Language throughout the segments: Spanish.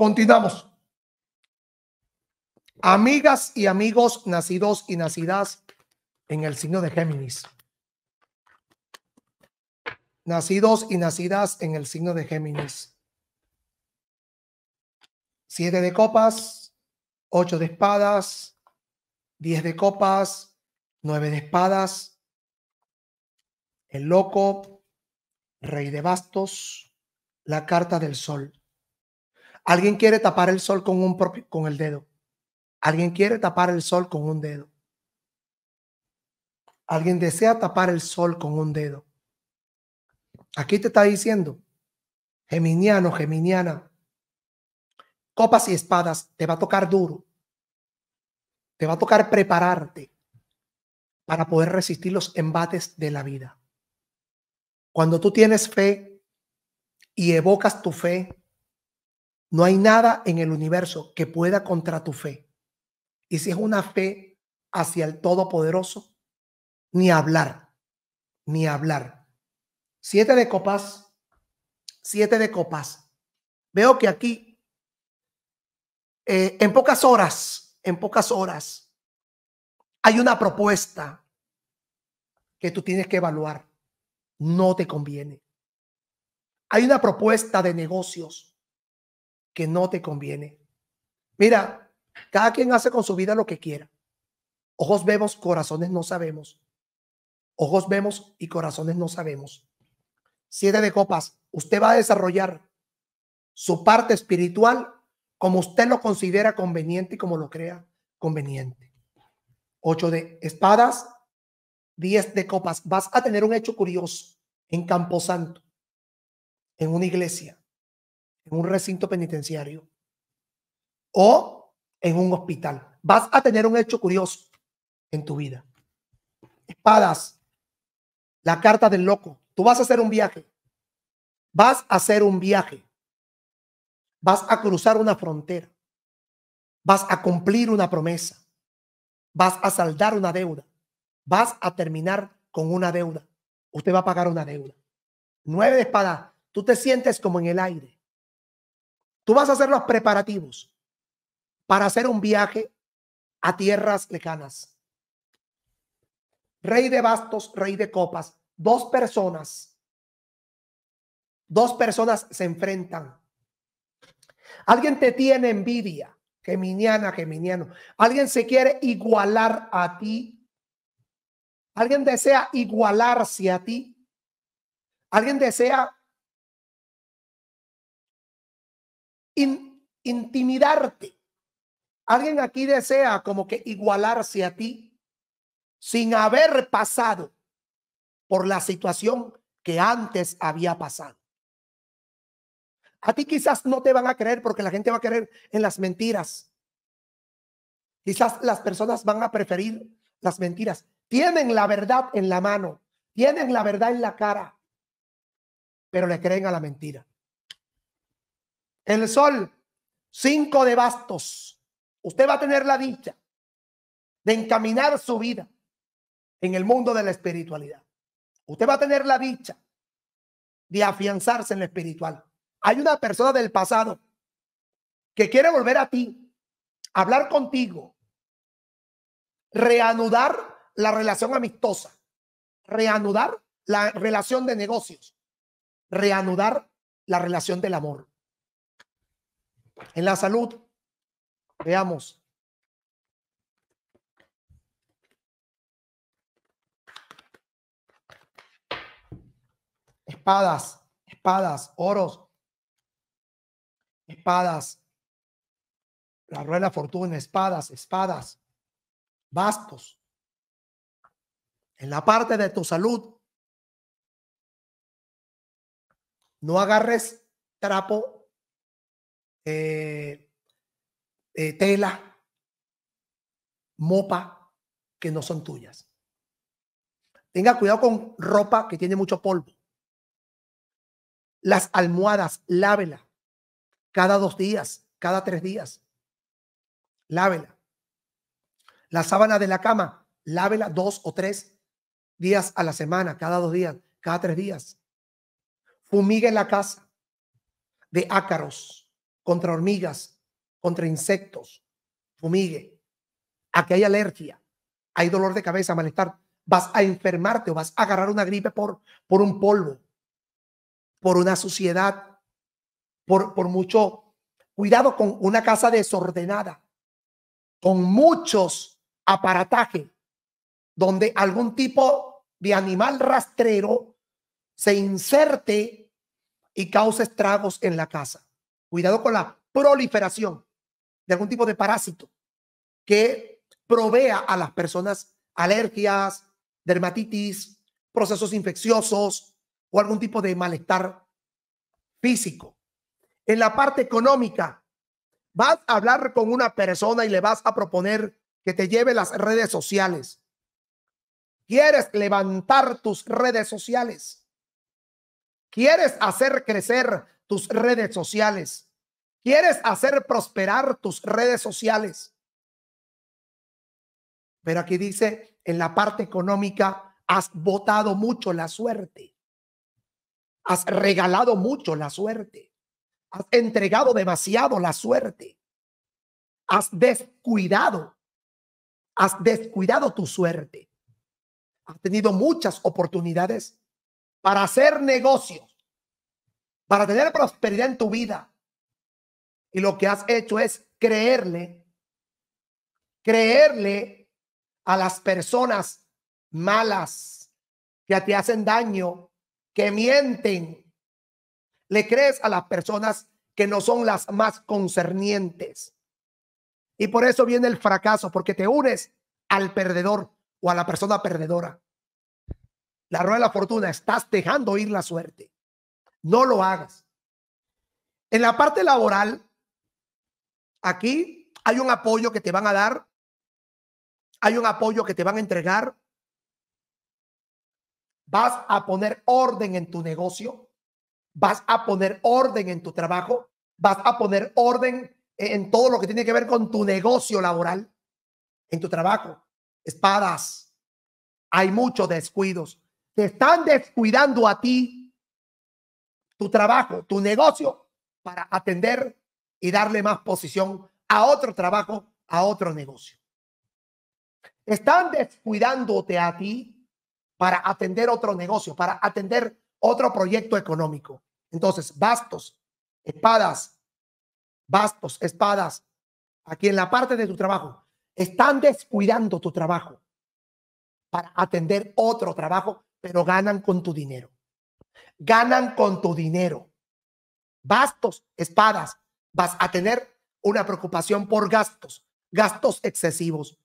Continuamos. Amigas y amigos nacidos y nacidas en el signo de Géminis. Nacidos y nacidas en el signo de Géminis. Siete de copas, ocho de espadas, diez de copas, nueve de espadas, el loco, rey de bastos, la carta del sol. Alguien quiere tapar el sol con, un con el dedo. Alguien quiere tapar el sol con un dedo. Alguien desea tapar el sol con un dedo. Aquí te está diciendo, Geminiano, Geminiana, copas y espadas, te va a tocar duro. Te va a tocar prepararte para poder resistir los embates de la vida. Cuando tú tienes fe y evocas tu fe, no hay nada en el universo que pueda contra tu fe. Y si es una fe hacia el Todopoderoso, ni hablar, ni hablar. Siete de copas, siete de copas. Veo que aquí, eh, en pocas horas, en pocas horas, hay una propuesta que tú tienes que evaluar. No te conviene. Hay una propuesta de negocios que no te conviene. Mira, cada quien hace con su vida lo que quiera. Ojos vemos, corazones no sabemos. Ojos vemos y corazones no sabemos. Siete de copas. Usted va a desarrollar su parte espiritual como usted lo considera conveniente y como lo crea conveniente. Ocho de espadas. Diez de copas. Vas a tener un hecho curioso en Camposanto, en una iglesia en un recinto penitenciario o en un hospital. Vas a tener un hecho curioso en tu vida. Espadas, la carta del loco. Tú vas a hacer un viaje. Vas a hacer un viaje. Vas a cruzar una frontera. Vas a cumplir una promesa. Vas a saldar una deuda. Vas a terminar con una deuda. Usted va a pagar una deuda. Nueve de espadas. Tú te sientes como en el aire. Tú vas a hacer los preparativos para hacer un viaje a tierras lejanas. Rey de bastos, rey de copas. Dos personas. Dos personas se enfrentan. Alguien te tiene envidia, geminiana, geminiano. Alguien se quiere igualar a ti. Alguien desea igualarse a ti. Alguien desea intimidarte. Alguien aquí desea como que igualarse a ti sin haber pasado por la situación que antes había pasado. A ti quizás no te van a creer porque la gente va a creer en las mentiras. Quizás las personas van a preferir las mentiras. Tienen la verdad en la mano, tienen la verdad en la cara, pero le creen a la mentira. El sol, cinco de bastos. Usted va a tener la dicha de encaminar su vida en el mundo de la espiritualidad. Usted va a tener la dicha de afianzarse en lo espiritual. Hay una persona del pasado que quiere volver a ti, hablar contigo, reanudar la relación amistosa, reanudar la relación de negocios, reanudar la relación del amor. En la salud, veamos. Espadas, espadas, oros, espadas, la rueda de la fortuna, espadas, espadas, bastos. En la parte de tu salud, no agarres trapo eh, eh, tela mopa que no son tuyas. Tenga cuidado con ropa que tiene mucho polvo. Las almohadas, lávela cada dos días, cada tres días. Lávela. La sábana de la cama, lávela dos o tres días a la semana, cada dos días, cada tres días. fumiga en la casa de ácaros contra hormigas, contra insectos, fumigue, Aquí hay alergia, hay dolor de cabeza, malestar, vas a enfermarte o vas a agarrar una gripe por, por un polvo, por una suciedad, por, por mucho cuidado con una casa desordenada, con muchos aparatajes, donde algún tipo de animal rastrero se inserte y causa estragos en la casa. Cuidado con la proliferación de algún tipo de parásito que provea a las personas alergias, dermatitis, procesos infecciosos o algún tipo de malestar físico. En la parte económica, vas a hablar con una persona y le vas a proponer que te lleve las redes sociales. ¿Quieres levantar tus redes sociales? ¿Quieres hacer crecer tus redes sociales. Quieres hacer prosperar tus redes sociales. Pero aquí dice, en la parte económica, has votado mucho la suerte. Has regalado mucho la suerte. Has entregado demasiado la suerte. Has descuidado. Has descuidado tu suerte. Has tenido muchas oportunidades para hacer negocios para tener prosperidad en tu vida. Y lo que has hecho es creerle, creerle a las personas malas que te hacen daño, que mienten. Le crees a las personas que no son las más concernientes. Y por eso viene el fracaso, porque te unes al perdedor o a la persona perdedora. La rueda de la fortuna, estás dejando ir la suerte. No lo hagas. En la parte laboral, aquí hay un apoyo que te van a dar, hay un apoyo que te van a entregar. Vas a poner orden en tu negocio, vas a poner orden en tu trabajo, vas a poner orden en todo lo que tiene que ver con tu negocio laboral, en tu trabajo. Espadas, hay muchos descuidos. Te están descuidando a ti tu trabajo, tu negocio, para atender y darle más posición a otro trabajo, a otro negocio. Están descuidándote a ti para atender otro negocio, para atender otro proyecto económico. Entonces, bastos, espadas, bastos, espadas, aquí en la parte de tu trabajo, están descuidando tu trabajo para atender otro trabajo, pero ganan con tu dinero ganan con tu dinero. Bastos, espadas. Vas a tener una preocupación por gastos, gastos excesivos.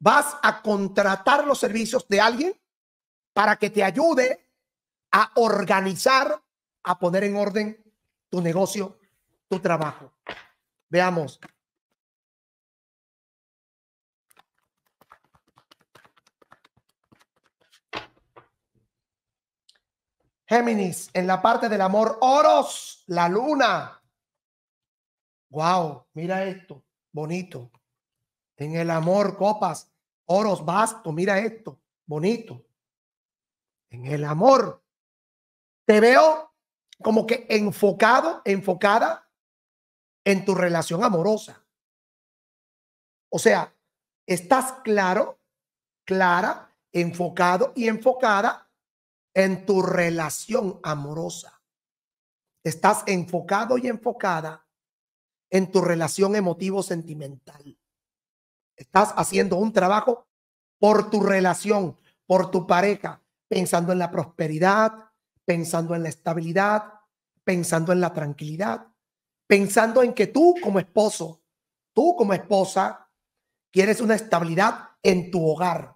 Vas a contratar los servicios de alguien para que te ayude a organizar, a poner en orden tu negocio, tu trabajo. Veamos. Géminis, en la parte del amor, Oros, la luna. Wow, mira esto, bonito. En el amor, copas, oros, basto, mira esto, bonito. En el amor, te veo como que enfocado, enfocada en tu relación amorosa. O sea, estás claro, clara, enfocado y enfocada en tu relación amorosa. Estás enfocado y enfocada en tu relación emotivo-sentimental. Estás haciendo un trabajo por tu relación, por tu pareja, pensando en la prosperidad, pensando en la estabilidad, pensando en la tranquilidad, pensando en que tú como esposo, tú como esposa, quieres una estabilidad en tu hogar,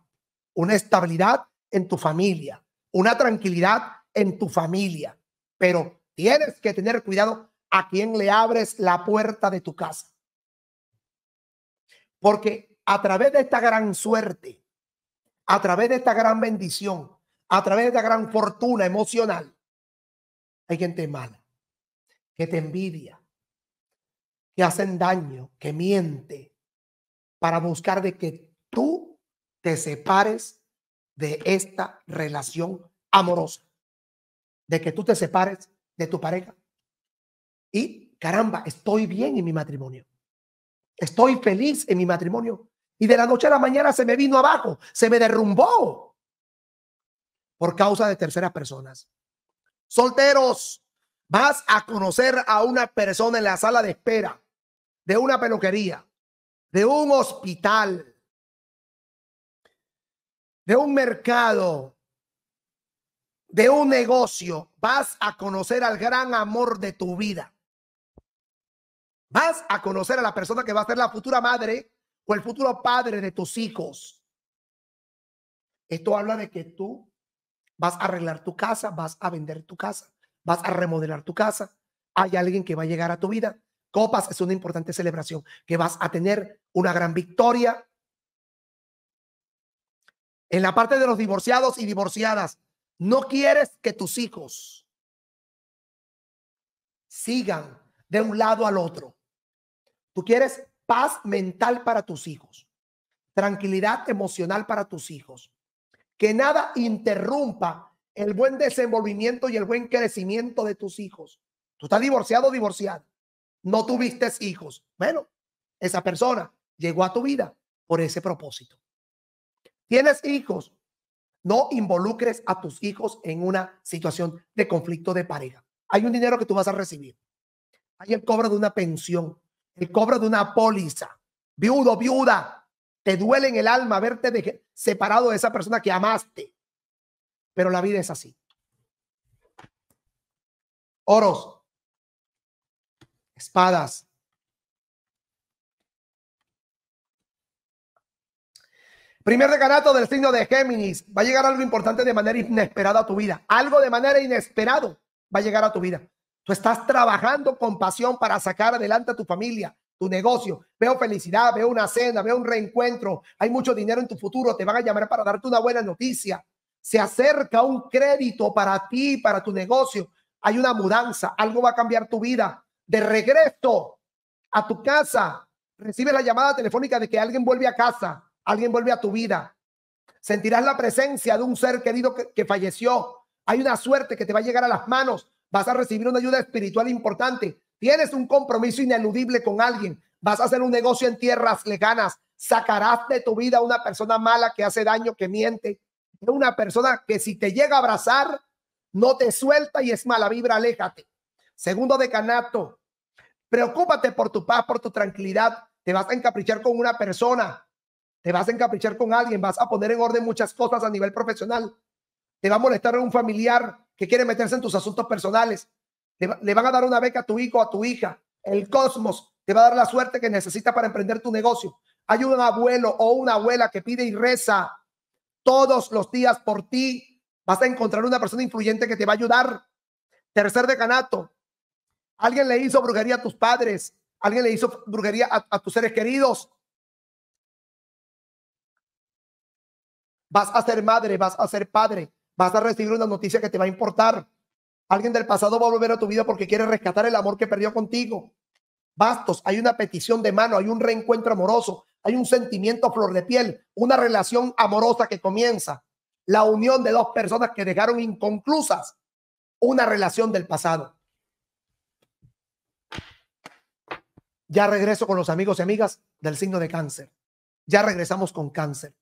una estabilidad en tu familia, una tranquilidad en tu familia, pero tienes que tener cuidado a quien le abres la puerta de tu casa. Porque a través de esta gran suerte, a través de esta gran bendición, a través de esta gran fortuna emocional, hay gente mala, que te envidia, que hacen daño, que miente, para buscar de que tú te separes de esta relación amorosa, de que tú te separes de tu pareja y caramba, estoy bien en mi matrimonio, estoy feliz en mi matrimonio y de la noche a la mañana se me vino abajo, se me derrumbó por causa de terceras personas. Solteros, vas a conocer a una persona en la sala de espera de una peluquería, de un hospital de un mercado, de un negocio, vas a conocer al gran amor de tu vida. Vas a conocer a la persona que va a ser la futura madre o el futuro padre de tus hijos. Esto habla de que tú vas a arreglar tu casa, vas a vender tu casa, vas a remodelar tu casa. Hay alguien que va a llegar a tu vida. Copas es una importante celebración, que vas a tener una gran victoria, en la parte de los divorciados y divorciadas, no quieres que tus hijos sigan de un lado al otro. Tú quieres paz mental para tus hijos, tranquilidad emocional para tus hijos, que nada interrumpa el buen desenvolvimiento y el buen crecimiento de tus hijos. Tú estás divorciado o divorciada, no tuviste hijos. Bueno, esa persona llegó a tu vida por ese propósito. Tienes hijos, no involucres a tus hijos en una situación de conflicto de pareja. Hay un dinero que tú vas a recibir. Hay el cobro de una pensión, el cobro de una póliza. Viudo, viuda, te duele en el alma verte separado de esa persona que amaste. Pero la vida es así. Oros, espadas, Primer decanato del signo de Géminis. Va a llegar algo importante de manera inesperada a tu vida. Algo de manera inesperado va a llegar a tu vida. Tú estás trabajando con pasión para sacar adelante a tu familia, tu negocio. Veo felicidad, veo una cena, veo un reencuentro. Hay mucho dinero en tu futuro. Te van a llamar para darte una buena noticia. Se acerca un crédito para ti, para tu negocio. Hay una mudanza. Algo va a cambiar tu vida. De regreso a tu casa. Recibe la llamada telefónica de que alguien vuelve a casa Alguien vuelve a tu vida. Sentirás la presencia de un ser querido que, falleció. Hay una suerte que te va a llegar a las manos. Vas a recibir una ayuda espiritual importante. Tienes un compromiso ineludible con alguien. Vas a hacer un negocio en tierras lejanas. Sacarás de tu vida a una persona mala que hace daño, que miente. Una persona que si te llega a abrazar, no te suelta y es mala vibra, aléjate. Segundo decanato, preocúpate por tu paz, por tu tranquilidad. Te vas a encaprichar con una persona te vas a encaprichar con alguien, vas a poner en orden muchas cosas a nivel profesional, te va a molestar un familiar que quiere meterse en tus asuntos personales, le van a dar una beca a tu hijo a tu hija, el cosmos te va a dar la suerte que necesitas para emprender tu negocio. Hay un abuelo o una abuela que pide y reza todos los días por ti. Vas a encontrar una persona influyente que te va a ayudar. Tercer decanato. Alguien le hizo brujería a tus padres. Alguien le hizo brujería a tus seres queridos. Vas a ser madre, vas a ser padre, vas a recibir una noticia que te va a importar. Alguien del pasado va a volver a tu vida porque quiere rescatar el amor que perdió contigo. Bastos, hay una petición de mano, hay un reencuentro amoroso, hay un sentimiento a flor de piel, una relación amorosa que comienza, la unión de dos personas que dejaron inconclusas una relación del pasado. Ya regreso con los amigos y amigas del signo de cáncer. Ya regresamos con cáncer.